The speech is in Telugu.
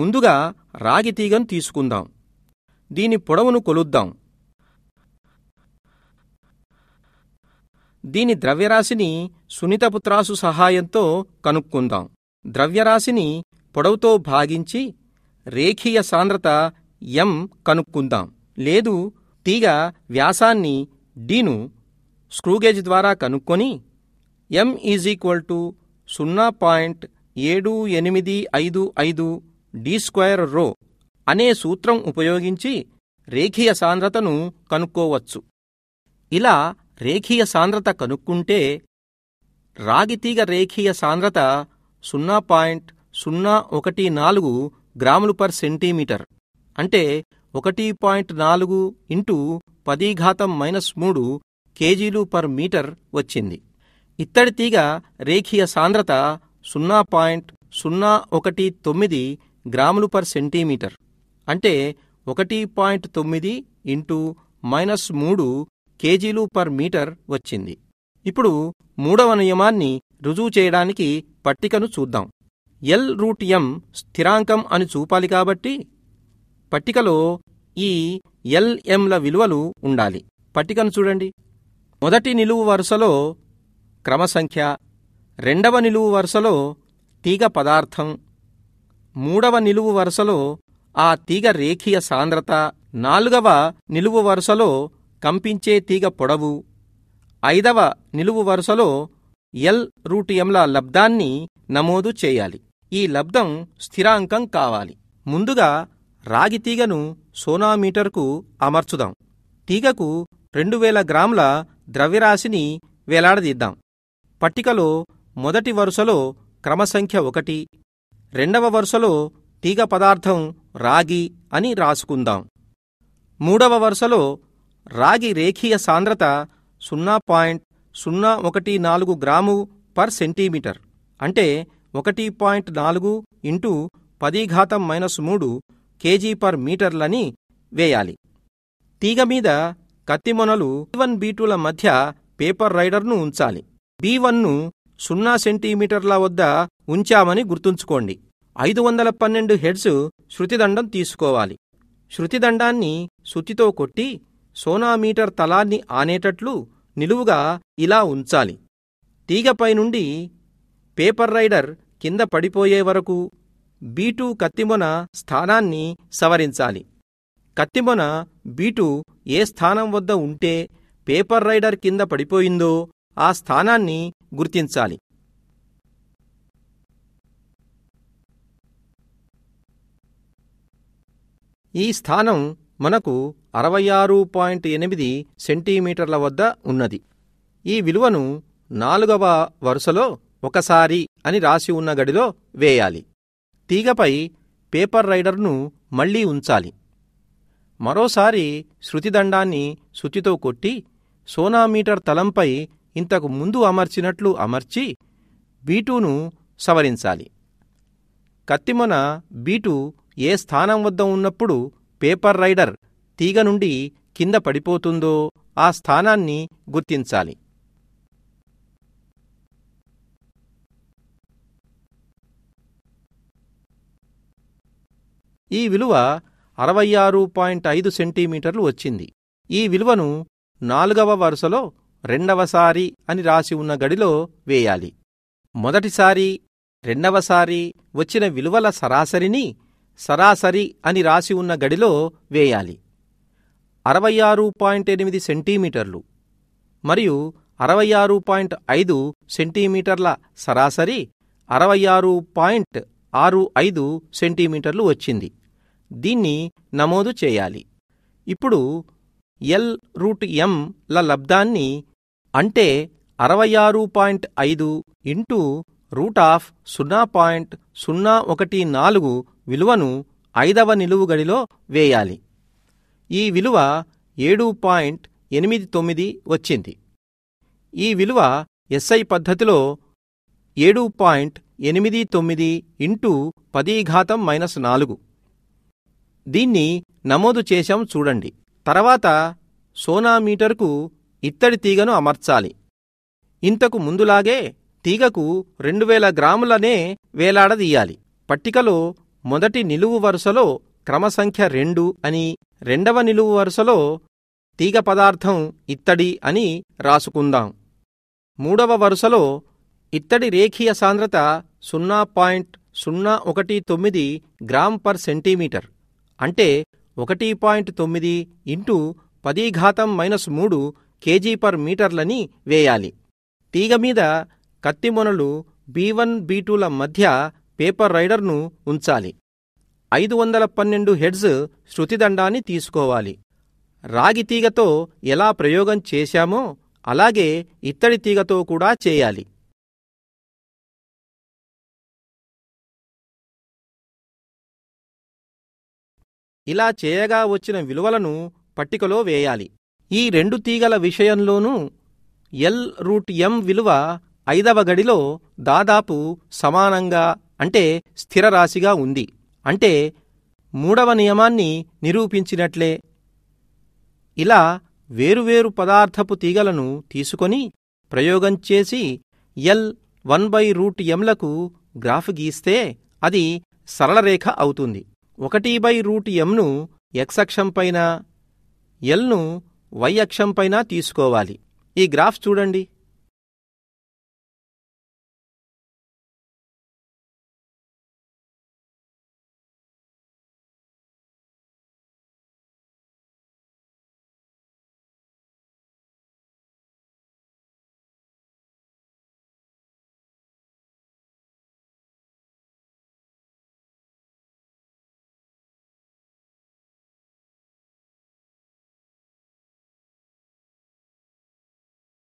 ముందుగా రాగి తీగను తీసుకుందాం దీని పొడవును కొలుద్దాం దీని ద్రవ్యరాశిని సునితపుత్రాసు సహాయంతో కనుక్కుందాం ద్రవ్యరాశిని పొడవుతో భాగించి రేఖీయ సాంద్రత ఎం కనుక్కుందాం లేదు తీగ వ్యాసాన్ని డీను స్క్రూగేజ్ ద్వారా కనుక్కొని ఎం ఈజ్ ఈక్వల్ టు సున్నా పాయింట్ ఏడు ఎనిమిది ఐదు ఐదు డి స్క్వేర్ రో అనే సూత్రం ఉపయోగించి రేఖీయ సాంద్రతను కనుక్కోవచ్చు ఇలా రేఖీయ సాంద్రత కనుక్కుంటే రాగితీగ రేఖీయ సాంద్రత సున్నా పాయింట్ సున్నా ఒకటి నాలుగు గ్రాములు పర్ సెంటీమీటర్ అంటే ఒకటి పాయింట్ నాలుగు ఇంటూ పదీఘాతం మైనస్ మూడు కేజీలు పర్ మీటర్ వచ్చింది ఇత్తడితీగ రేఖీయ సాంద్రత సున్నా పాయింట్ సున్నా ఒకటి తొమ్మిది గ్రాములు పర్ సెంటీమీటర్ అంటే ఒకటి పాయింట్ తొమ్మిది ఇంటూ మైనస్ మూడు కేజీలు పర్ మీటర్ వచ్చింది ఇప్పుడు మూడవ నియమాన్ని రుజువు చేయడానికి పట్టికను చూద్దాం ఎల్ రూట్ ఎం స్థిరాంకం అని చూపాలి కాబట్టి పట్టికలో ఈ ఎల్ఎంల విలువలు ఉండాలి పట్టికను చూడండి మొదటి నిలువు వరుసలో క్రమసంఖ్య రెండవ నిలువు వరుసలో తీగ పదార్థం మూడవ నిలువు వరుసలో ఆ తీగ రేఖీయ సాంద్రత నాలుగవ నిలువు వరుసలో కంపించే తీగ పొడవు ఐదవ నిలువు వరుసలో ఎల్ రూటియంల లబ్ధాన్ని నమోదు చేయాలి ఈ లబ్ధం స్థిరాంకం కావాలి ముందుగా రాగి తీగను సోనామీటర్కు అమర్చుదాం తీగకు రెండు వేల గ్రాముల ద్రవ్యరాశిని వేలాడదీద్దాం పట్టికలో మొదటి వరుసలో క్రమసంఖ్య ఒకటి రెండవ వరుసలో తీగ పదార్థం రాగి అని రాసుకుందాం మూడవ వరుసలో రాగి రేఖీయ సాంద్రత సున్నా పాయింట్ సున్నా ఒకటి నాలుగు గ్రాము పర్ సెంటీమీటర్ అంటే ఒకటి పాయింట్ నాలుగు ఇంటూ పది ఘాతం మైనస్ మూడు కేజీ పర్ మీటర్లని వేయాలి తీగ మీద కత్తిమొనలు బీ వన్ బీ టూల మధ్య పేపర్ రైడర్ను ఉంచాలి బీ వన్ను సున్నా సెంటీమీటర్ల వద్ద ఉంచామని గుర్తుంచుకోండి ఐదు వందల పన్నెండు హెడ్స్ శృతిదండం తీసుకోవాలి శృతిదండాన్ని శుతితో కొట్టి సోనామీటర్ తలాన్ని ఆనేటట్లు నిలువుగా ఇలా ఉంచాలి తీగపై నుండి పేపర్ రైడర్ కింద పడిపోయే వరకు బీటు కత్తిమొన స్థానాన్ని సవరించాలి కత్తిమొన బీటు ఏ స్థానం వద్ద ఉంటే పేపర్ రైడర్ కింద పడిపోయిందో ఆ స్థానాన్ని గుర్తించాలి ఈ స్థానం మనకు అరవై ఆరు పాయింట్ ఎనిమిది సెంటీమీటర్ల వద్ద ఉన్నది ఈ విలువను నాలుగవ వరుసలో ఒకసారి అని రాసి ఉన్న గడిలో వేయాలి తీగపై పేపర్ రైడర్ను మళ్లీ ఉంచాలి మరోసారి శృతిదండాన్ని శుతితో కొట్టి సోనామీటర్ తలంపై ఇంతకు ముందు అమర్చినట్లు అమర్చి బీటును సవరించాలి కత్తిమొన బీటు ఏ స్థానం వద్ద ఉన్నప్పుడు పేపర్ రైడర్ తీగ నుండి కింద పడిపోతుందో ఆ స్థానాన్ని గుర్తించాలి ఈ విలువ అరవై ఆరు పాయింట్ ఐదు సెంటీమీటర్లు వచ్చింది ఈ విలువను నాలుగవ వరుసలో రెండవసారి అని రాసి ఉన్న గడిలో వేయాలి మొదటిసారి రెండవసారి వచ్చిన విలువల సరాసరిని సరాసరి అని రాసి ఉన్న గడిలో వేయాలి అరవై ఆరు పాయింట్ ఎనిమిది సెంటీమీటర్లు మరియు అరవై ఆరు పాయింట్ ఐదు సెంటీమీటర్ల సరాసరి అరవై ఆరు పాయింట్ ఆరు ఐదు సెంటీమీటర్లు వచ్చింది దీన్ని నమోదు చేయాలి ఇప్పుడు ఎల్ రూట్ ఎంల లబ్ధాన్ని అంటే అరవై ఆరు పాయింట్ ఐదు ఇంటూ రూట్ ఆఫ్ సున్నా పాయింట్ సున్నా ఒకటి నాలుగు విలువను ఐదవ నిలువుగడిలో గడిలో వేయాలి ఈ విలువ ఏడు పాయింట్ ఎనిమిది తొమ్మిది వచ్చింది ఈ విలువ ఎస్ఐ పద్ధతిలో ఏడు పాయింట్ ఎనిమిది తొమ్మిది ఇంటూ పది ఘాతం మైనస్ నాలుగు దీన్ని నమోదు చేశాం చూడండి తర్వాత సోనామీటర్కు ఇత్తడి తీగను అమర్చాలి ఇంతకు ముందులాగే తీగకు రెండు వేల గ్రాములనే వేలాడదీయాలి పట్టికలో మొదటి నిలువు వరుసలో క్రమసంఖ్య రెండు అని రెండవ నిలువు వరుసలో తీగ పదార్థం ఇత్తడి అని రాసుకుందాం మూడవ వరుసలో ఇత్తడి రేఖీయ సాంద్రత సున్నా పాయింట్ సున్నా ఒకటి తొమ్మిది గ్రామ్ పర్ సెంటీమీటర్ అంటే ఒకటి పాయింట్ తొమ్మిది ఇంటూ పది మైనస్ మూడు కేజీ పర్ మీటర్లని వేయాలి తీగ మీద కత్తిమొనలు బీ టూల మధ్య పేపర్ రైడర్ను ఉంచాలి ఐదు వందల పన్నెండు హెడ్జ్ శృతిదండాన్ని తీసుకోవాలి రాగి తీగతో ఎలా ప్రయోగం చేశామో అలాగే ఇత్తడి తీగతో కూడా చేయాలి ఇలా చేయగా వచ్చిన విలువలను పట్టికలో వేయాలి ఈ రెండు తీగల విషయంలోనూ ఎల్ రూట్ ఎం విలువ ఐదవ గడిలో దాదాపు సమానంగా అంటే స్థిర రాశిగా ఉంది అంటే మూడవ నియమాన్ని నిరూపించినట్లే ఇలా వేరువేరు పదార్థపు తీగలను తీసుకొని ప్రయోగంచేసి ఎల్ వన్ బై రూట్ ఎంలకు గ్రాఫ్ గీస్తే అది సరళరేఖ అవుతుంది ఒకటి బై రూట్ ఎంను ఎక్సక్షంపైన ఎల్ను వై పైన తీసుకోవాలి ఈ గ్రాఫ్ చూడండి